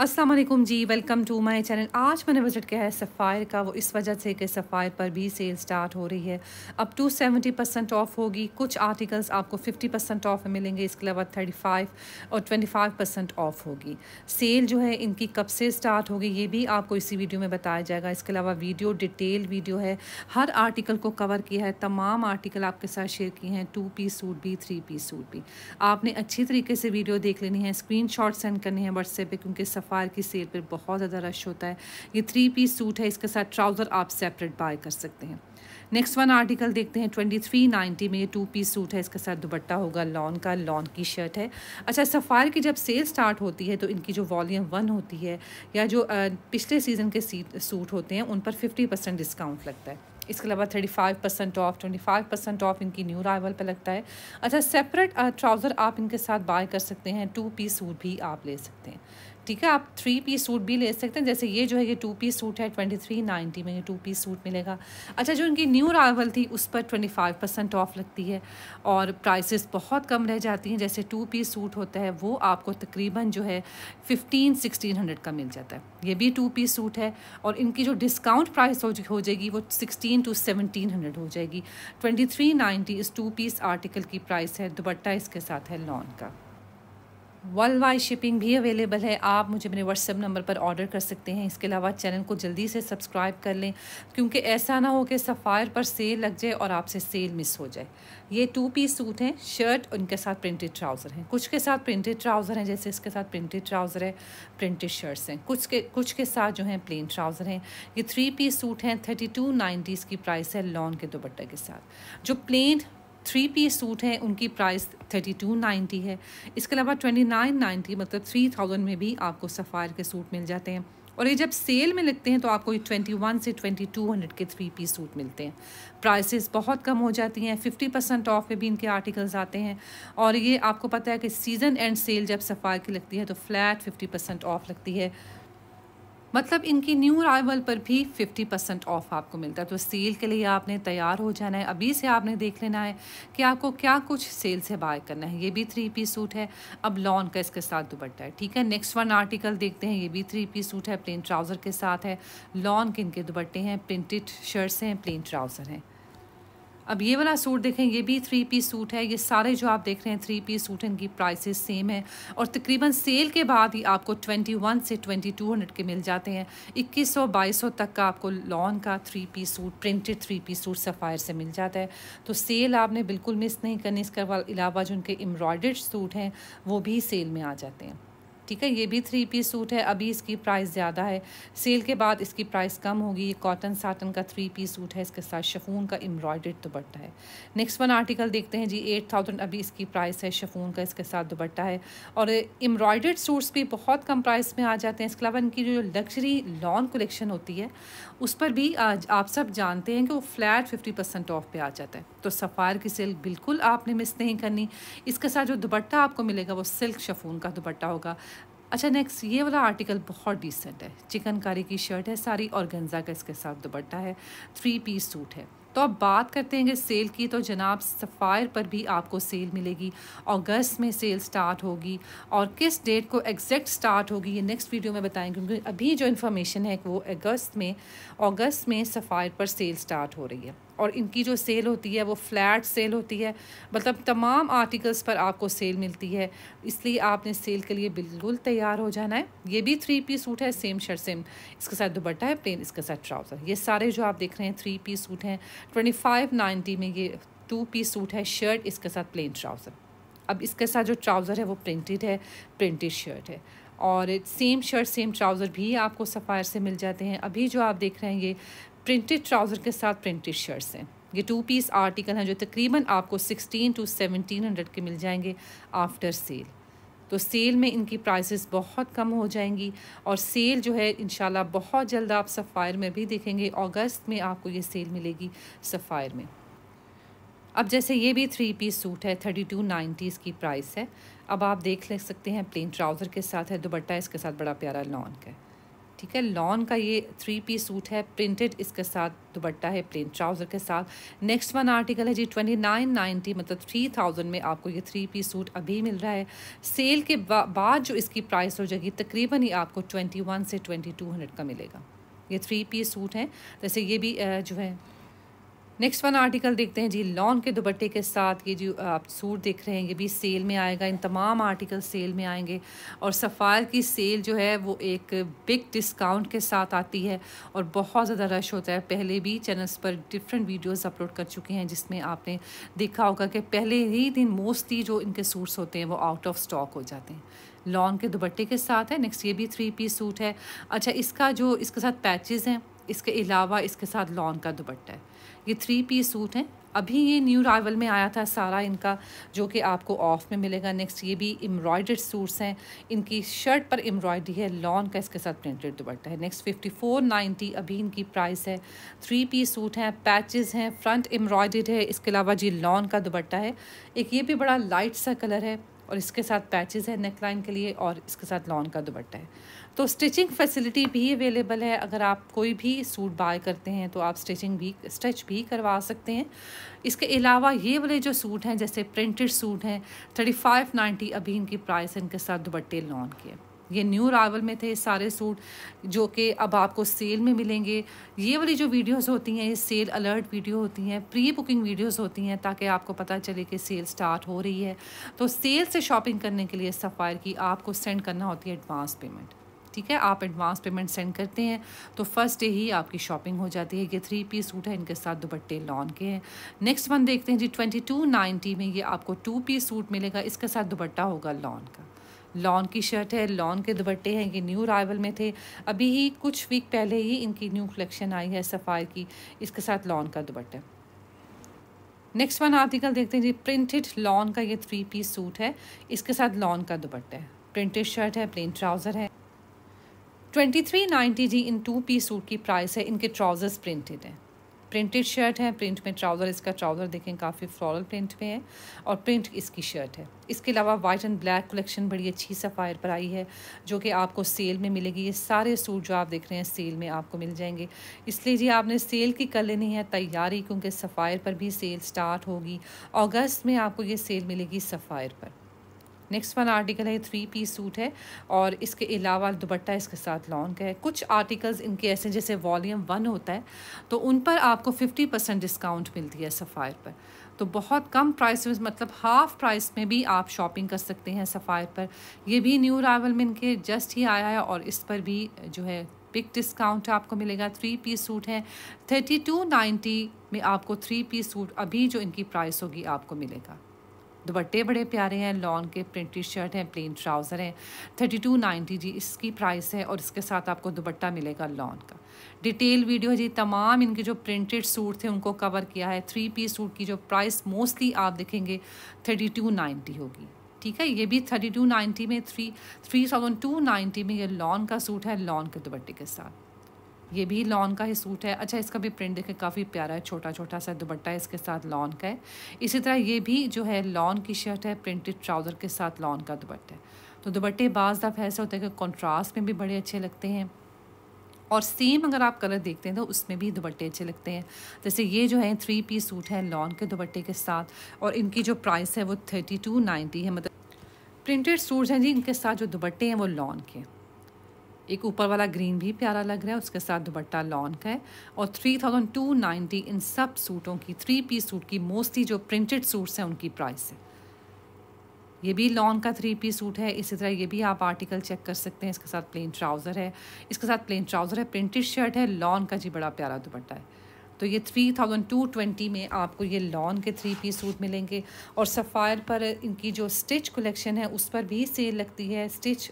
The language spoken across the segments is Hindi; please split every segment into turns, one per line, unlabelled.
अस्सलाम वालेकुम जी वेलकम टू माय चैनल आज मैंने बजट किया है सफ़ायर का वो इस वजह से कि सफ़ायर पर भी सेल स्टार्ट हो रही है up to seventy percent off होगी कुछ आर्टिकल्स आपको फिफ्टी परसेंट ऑफ मिलेंगे इसके अलावा थर्टी फाइव और ट्वेंटी फाइव परसेंट ऑफ होगी सेल जो है इनकी कब से स्टार्ट होगी ये भी आपको इसी वीडियो में बताया जाएगा इसके अलावा वीडियो डिटेल वीडियो है हर आर्टिकल को कवर किया है तमाम आर्टिकल आपके साथ शेयर किए हैं टू पीस सूट भी थ्री पीस सूट भी आपने अच्छी तरीके से वीडियो देख लेनी है स्क्रीन सेंड करनी है व्हाट्सएप पर क्योंकि सफ़ार की सेल पर बहुत ज़्यादा रश होता है ये थ्री पीस सूट है इसके साथ ट्राउज़र आप सेपरेट बाय कर सकते हैं नेक्स्ट वन आर्टिकल देखते हैं ट्वेंटी थ्री नाइन्टी में ये टू पीस सूट है इसके साथ दुबट्टा होगा लॉन का लॉन की शर्ट है अच्छा सफ़ार की जब सेल स्टार्ट होती है तो इनकी जो वॉल्यूम वन होती है या जो पिछले सीज़न के सूट होते हैं उन पर फिफ्टी परसेंट डिस्काउंट लगता है इसके अलावा thirty five percent off twenty five percent off इनकी न्यू राइवल पर लगता है अच्छा सेपरेट ट्राउज़र आप इनके साथ बाय कर सकते हैं टू पीस सूट भी आप ले सकते हैं ठीक है आप थ्री पीस सूट भी ले सकते हैं जैसे ये जो है ये टू पीस सूट है ट्वेंटी थ्री नाइन्टी में ये टू पीस सूट मिलेगा अच्छा जो इनकी न्यू रावल थी उस पर ट्वेंटी फाइव परसेंट ऑफ लगती है और प्राइसेस बहुत कम रह जाती हैं जैसे टू पीस सूट होता है वो आपको तकरीबन जो है फिफ्टीन सिक्सटीन हंड्रेड का मिल जाता है ये भी टू पीस सूट है और इनकी जो डिस्काउंट प्राइस हो जाएगी वो सिक्सटीन टू सेवनटीन हंड्रेड हो जाएगी ट्वेंटी थ्री नाइन्टी इस टू पीस आर्टिकल की प्राइस है दुपट्टा इसके साथ है लॉन का वर्ल्ड वाइड शिपिंग भी अवेलेबल है आप मुझे मेरे व्हाट्सएप नंबर पर ऑर्डर कर सकते हैं इसके अलावा चैनल को जल्दी से सब्सक्राइब कर लें क्योंकि ऐसा ना हो कि सफ़ायर पर सेल लग जाए और आपसे सेल मिस हो जाए ये टू पीस सूट हैं शर्ट उनके साथ प्रिंटेड ट्राउज़र हैं कुछ के साथ प्रिंटेड ट्राउज़र हैं जैसे इसके साथ प्रिंटेड ट्राउज़र है प्रिंटेड शर्ट्स हैं कुछ के कुछ के साथ जो हैं प्लेन ट्राउज़र हैं ये थ्री पीस सूट हैं थर्टी टू नाइन्टीज़ की प्राइस है लॉन के दोपट्टा के साथ जो प्लेन थ्री पीस सूट हैं उनकी प्राइस थर्टी टू नाइन्टी है इसके अलावा ट्वेंटी नाइन नाइन्टी मतलब थ्री थाउजेंड में भी आपको सफ़ायर के सूट मिल जाते हैं और ये जब सेल में लगते हैं तो आपको ट्वेंटी वन से ट्वेंटी टू हंड्रेड के थ्री पीस सूट मिलते हैं प्राइसेस बहुत कम हो जाती हैं फिफ्टी परसेंट ऑफ में भी इनके आर्टिकल्स आते हैं और ये आपको पता है कि सीज़न एंड सेल जब सफ़ार की लगती है तो फ्लैट फिफ्टी परसेंट ऑफ लगती है मतलब इनकी न्यू अराइवल पर भी 50 परसेंट ऑफ आपको मिलता है तो सेल के लिए आपने तैयार हो जाना है अभी से आपने देख लेना है कि आपको क्या कुछ सेल से बाय करना है ये भी थ्री पीस सूट है अब लॉन का इसके साथ दुपट्टा है ठीक है नेक्स्ट वन आर्टिकल देखते हैं ये भी थ्री पीस सूट है प्लेन ट्राउज़र के साथ है लॉन के इनके दुपट्टे हैं प्रिंटेड शर्ट्स हैं प्लेन ट्राउज़र हैं अब ये वाला सूट देखें ये भी थ्री पीस सूट है ये सारे जो आप देख रहे हैं थ्री पीस सूट इनकी प्राइसेस सेम है और तकरीबन सेल के बाद ही आपको ट्वेंटी वन से ट्वेंटी टू हंड्रेड के मिल जाते हैं इक्कीस सौ बाईस सौ तक का आपको लॉन का three piece suit printed three piece suit Sapphire से मिल जाता है तो सेल आपने बिल्कुल मिस नहीं करनी इसके अलावा जो उनके एम्ब्रॉयड सूट हैं वो भी सेल में आ जाते हैं ठीक है ये भी थ्री पीस सूट है अभी इसकी प्राइस ज़्यादा है सेल के बाद इसकी प्राइस कम होगी ये कॉटन साटन का थ्री पीस सूट है इसके साथ शफून का एम्ब्रॉयड दुपट्टा है नेक्स्ट वन आर्टिकल देखते हैं जी एट थाउजेंड अभी इसकी प्राइस है शफून का इसके साथ दुपट्टा है और एम्ब्रॉयड सूट्स भी बहुत कम प्राइस में आ जाते हैं इसके अलावा इनकी जो लग्जरी लॉन कलेक्शन होती है उस पर भी आज आप सब जानते हैं कि वो फ्लैट फिफ्टी परसेंट ऑफ पे आ जाता है तो सफ़ार की सिल्क बिल्कुल आपने मिस नहीं करनी इसके साथ जो दुपट्टा आपको मिलेगा वो सिल्क शफून का दुपट्टा होगा अच्छा नेक्स्ट ये वाला आर्टिकल बहुत डिसेंट है चिकनकारी की शर्ट है सारी और गंजा का इसके साथ दुपट्टा है थ्री पीस सूट है तो अब बात करते हैं सेल की तो जनाब सफ़ायर पर भी आपको सेल मिलेगी अगस्त में सेल स्टार्ट होगी और किस डेट को एग्जैक्ट स्टार्ट होगी ये नेक्स्ट वीडियो में बताएंगे क्योंकि अभी जो इन्फॉर्मेशन है वो अगस्त में अगस्त में सफ़ायर पर सेल स्टार्ट हो रही है और इनकी जो सेल होती है वो फ्लैट सेल होती है मतलब तमाम आर्टिकल्स पर आपको सेल मिलती है इसलिए आपने सेल के लिए बिल्कुल तैयार हो जाना है ये भी थ्री पीस सूट है सेम शर्ट सेम इसके साथ दुबट्टा है प्लेन इसके साथ ट्राउज़र ये सारे जो आप देख रहे हैं थ्री पीस सूट हैं ट्वेंटी फाइव नाइन्टी में ये टू पीस सूट है शर्ट इसके साथ प्लेन ट्राउज़र अब इसके साथ जो ट्राउज़र है वो प्रिंटेड है प्रिंटेड शर्ट है और सेम शर्ट सेम ट्राउज़र भी आपको सफ़ायर से मिल जाते हैं अभी जो आप देख रहे हैं ये प्रिंटेड ट्राउज़र के साथ प्रिंटेड शर्ट्स हैं ये टू पीस आर्टिकल हैं जो तकरीबन आपको सिक्सटीन टू सेवनटीन हंड्रेड के मिल जाएंगे आफ्टर सेल तो सेल में इनकी प्राइसेस बहुत कम हो जाएंगी और सेल जो है इन बहुत जल्द आप सफ़ायर में भी देखेंगे अगस्त में आपको ये सेल मिलेगी सफ़ायर में अब जैसे ये भी थ्री पीस सूट है थर्टी टू नाइन्टीज़ की प्राइस है अब आप देख ले सकते हैं प्लेन ट्राउज़र के साथ है दुबट्टा इसके साथ बड़ा प्यारा लॉन्ग है ठीक है लॉन का ये थ्री पीस सूट है प्रिंटेड इसके साथ दुबट्टा है प्लेन ट्राउज़र के साथ नेक्स्ट वन आर्टिकल है जी ट्वेंटी नाइन नाइन्टी मतलब थ्री थाउजेंड में आपको ये थ्री पीस सूट अभी मिल रहा है सेल के बा, बाद जो इसकी प्राइस हो जाएगी तकरीबन ही आपको ट्वेंटी वन से ट्वेंटी टू हंड्रेड का मिलेगा ये थ्री पीस सूट हैं जैसे ये भी जो है नेक्स्ट वन आर्टिकल देखते हैं जी लॉन के दुपट्टे के साथ ये जो आप सूट देख रहे हैं ये भी सेल में आएगा इन तमाम आर्टिकल सेल में आएंगे और सफ़ायर की सेल जो है वो एक बिग डिस्काउंट के साथ आती है और बहुत ज़्यादा रश होता है पहले भी चैनल्स पर डिफरेंट वीडियोस अपलोड कर चुके हैं जिसमें आपने देखा होगा कि पहले ही दिन मोस्टली जो इनके सूट्स होते हैं वो आउट ऑफ स्टॉक हो जाते हैं लॉन के दुपट्टे के साथ है नेक्स्ट ये भी थ्री पीस सूट है अच्छा इसका जो इसके साथ पैचेज़ हैं इसके अलावा इसके साथ लॉन का दुपट्टा है ये थ्री पीस सूट हैं अभी ये न्यू राइवल में आया था सारा इनका जो कि आपको ऑफ में मिलेगा नेक्स्ट ये भी एम्ब्रॉयडर्ड सूट्स हैं इनकी शर्ट पर एम्ब्रॉयडरी है लॉन का इसके साथ प्रिंटेड दुपट्टा है नेक्स्ट फिफ्टी फोर नाइन्टी अभी इनकी प्राइस है थ्री पीस सूट हैं पैचेस हैं फ्रंट एम्ब्रॉयडर्ड है इसके अलावा जी लॉन का दुपट्टा है एक ये भी बड़ा लाइट सा कलर है और इसके साथ पैचेस है नेक लाइन के लिए और इसके साथ लॉन का दुपट्टा है तो स्टिचिंग फैसिलिटी भी अवेलेबल है अगर आप कोई भी सूट बाय करते हैं तो आप स्टिचिंग भी स्टिच भी करवा सकते हैं इसके अलावा ये वाले जो सूट हैं जैसे प्रिंटेड सूट हैं थर्टी फाइव नाइन्टी अभी इनकी प्राइस है इनके साथ दुपट्टे लॉन के ये न्यू रावल में थे सारे सूट जो कि अब आपको सेल में मिलेंगे ये वाली जो वीडियोस होती हैं ये सेल अलर्ट वीडियो होती हैं प्री बुकिंग वीडियोस होती हैं ताकि आपको पता चले कि सेल स्टार्ट हो रही है तो सेल से शॉपिंग करने के लिए सफ़ायर की आपको सेंड करना होती है एडवांस पेमेंट ठीक है आप एडवांस पेमेंट सेंड करते हैं तो फर्स्ट डे ही आपकी शॉपिंग हो जाती है ये थ्री पीस सूट है इनके साथ दुपट्टे लॉन के हैं नेक्स्ट वन देखते हैं जी ट्वेंटी टू नाइन्टी में ये आपको टू पीस सूट मिलेगा इसके साथ दुपट्टा होगा लॉन का लॉन की शर्ट है लॉन के दुपट्टे हैं ये न्यू अराइवल में थे अभी ही कुछ वीक पहले ही इनकी न्यू कलेक्शन आई है सफ़ायर की इसके साथ लॉन का दुपट्टा नेक्स्ट वन आर्टिकल देखते हैं जी प्रिंटेड लॉन का ये थ्री पीस सूट है इसके साथ लॉन का दुपट्टा है प्रिंटेड शर्ट है प्लेन ट्राउज़र है ट्वेंटी थ्री नाइन्टी जी इन टू पीस सूट की प्राइस है इनके ट्राउज़र्स प्रिंटेड हैं प्रिंटेड शर्ट है प्रिंट में ट्राउज़र इसका ट्राउज़र देखें काफ़ी फ्लोरल प्रिंट में है और प्रिंट इसकी शर्ट है इसके अलावा वाइट एंड ब्लैक कलेक्शन बड़ी अच्छी सफ़ायर पर आई है जो कि आपको सेल में मिलेगी ये सारे सूट जो आप देख रहे हैं सेल में आपको मिल जाएंगे इसलिए जी आपने सेल की कर लेनी है तैयारी क्योंकि सफ़ायर पर भी सेल स्टार्ट होगी अगस्त में आपको ये सेल मिलेगी सफ़ायर पर नेक्स्ट वाला आर्टिकल है थ्री पीस सूट है और इसके अलावा दुपट्टा इसके साथ लॉन्ग है कुछ आर्टिकल्स इनके ऐसे जैसे वॉल्यूम वन होता है तो उन पर आपको फिफ्टी परसेंट डिस्काउंट मिलती है सफ़ायर पर तो बहुत कम प्राइस में मतलब हाफ प्राइस में भी आप शॉपिंग कर सकते हैं सफ़ायर पर यह भी न्यू रावल में इनके जस्ट ही आया है और इस पर भी जो है बिग डिस्काउंट आपको मिलेगा थ्री पीस सूट है थर्टी टू नाइन्टी में आपको थ्री पीस सूट अभी जो इनकी प्राइस होगी आपको मिलेगा दुपट्टे बड़े प्यारे हैं लॉन के प्रिंटेड शर्ट हैं प्लेन ट्राउज़र हैं थर्टी टू नाइन्टी जी इसकी प्राइस है और इसके साथ आपको दुपट्टा मिलेगा लॉन का डिटेल वीडियो जी तमाम इनके जो प्रिंटेड सूट थे उनको कवर किया है थ्री पीस सूट की जो प्राइस मोस्टली आप देखेंगे थर्टी टू नाइन्टी होगी ठीक है ये भी थर्टी टू नाइन्टी में three three thousand two ninety में ये लॉन का सूट है लॉन के दुपट्टे के साथ ये भी लॉन का ही सूट है अच्छा इसका भी प्रिंट देखें काफ़ी प्यारा है छोटा छोटा सा दुपट्टा इसके साथ लॉन का है इसी तरह ये भी जो है लॉन की शर्ट है प्रिंटेड ट्राउज़र के साथ लॉन का दुपट्टा है तो दुपट्टे बाज़ दफ़ ऐसे होते हैं कि कॉन्ट्रास्ट में भी बड़े अच्छे लगते हैं और सेम अगर आप कलर देखते हैं तो उसमें भी दुपट्टे अच्छे लगते हैं जैसे ये जो है थ्री पीस सूट है लॉन के दुपट्टे के साथ और इनकी जो प्राइस है वो थर्टी टू नाइन्टी है मतलब प्रिंटेड सूट्स हैं जी इनके साथ जो दुपट्टे हैं वो लॉन के एक ऊपर वाला ग्रीन भी प्यारा लग रहा है उसके साथ दुबट्टा लॉन का है और थ्री थाउजेंड टू नाइन्टी इन सब सूटों की थ्री पीस सूट की मोस्टली जो प्रिंटेड सूट्स हैं उनकी प्राइस है ये भी लॉन का थ्री पीस सूट है इसी तरह ये भी आप आर्टिकल चेक कर सकते हैं इसके साथ प्लेन ट्राउज़र है इसके साथ प्लेन ट्राउज़र है प्रिंटेड शर्ट है लॉन का जी बड़ा प्यारा दुपट्टा है तो ये थ्री थाउजेंड टू ट्वेंटी में आपको ये लॉन के थ्री पीस सूट मिलेंगे और सफ़ायर पर इनकी जो स्टिच कलेक्शन है उस पर भी सेल लगती है स्टिच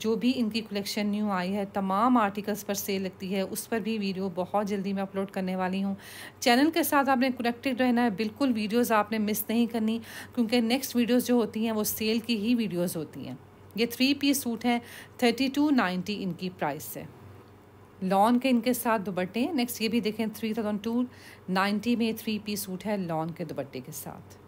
जो भी इनकी कलेक्शन न्यू आई है तमाम आर्टिकल्स पर सेल लगती है उस पर भी वीडियो बहुत जल्दी मैं अपलोड करने वाली हूँ चैनल के साथ आपने कनेक्टेड रहना है बिल्कुल वीडियोज़ आपने मिस नहीं करनी क्योंकि नेक्स्ट वीडियोज़ जो होती हैं वो सेल की ही वीडियोज़ होती हैं ये थ्री पीस सूट हैं थर्टी टू नाइन्टी इनकी प्राइस है लॉन के इनके साथ दुपट्टे हैं नेक्स्ट ये भी देखें थ्री थाउजेंड टू नाइन्टी में थ्री पी सूट है लॉन के दुपट्टे के साथ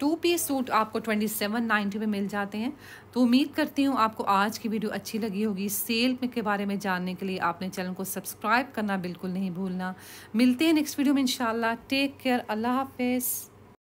टू पी सूट आपको ट्वेंटी सेवन नाइन्टी में मिल जाते हैं तो उम्मीद करती हूँ आपको आज की वीडियो अच्छी लगी होगी सेल में के बारे में जानने के लिए आपने चैनल को सब्सक्राइब करना बिल्कुल नहीं भूलना मिलते हैं नेक्स्ट वीडियो में इंशाल्लाह टेक केयर अल्लाह हाफिज़